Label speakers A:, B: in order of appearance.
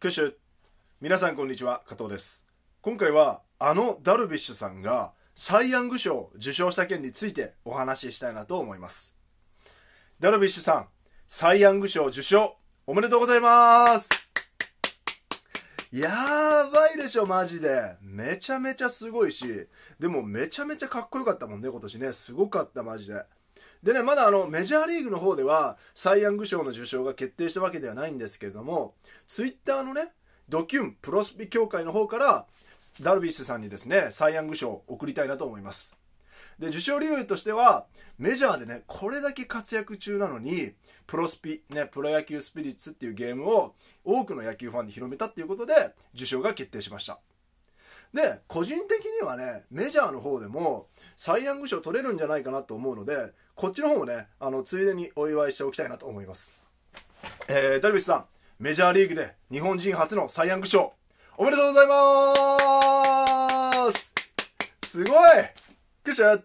A: クシ皆さんこんにちは加藤です今回はあのダルビッシュさんがサイ・ヤング賞を受賞した件についてお話ししたいなと思いますダルビッシュさんサイ・ヤング賞受賞おめでとうございますやばいでしょ、マジで。めちゃめちゃすごいし、でもめちゃめちゃかっこよかったもんね、今年ね。すごかった、マジで。でね、まだあの、メジャーリーグの方では、サイ・ヤング賞の受賞が決定したわけではないんですけれども、ツイッターのね、ドキュンプロスピ協会の方から、ダルビッシュさんにですね、サイ・ヤング賞を送りたいなと思います。で、受賞理由としては、メジャーでね、これだけ活躍中なのに、プロスピ、ね、プロ野球スピリッツっていうゲームを多くの野球ファンに広めたっていうことで、受賞が決定しました。で、個人的にはね、メジャーの方でも、サイ・ヤング賞取れるんじゃないかなと思うのでこっちの方もねあのついでにお祝いしておきたいなと思います、えー、ダルビッシュさんメジャーリーグで日本人初のサイ・ヤング賞おめでとうございます
B: すごいクシャ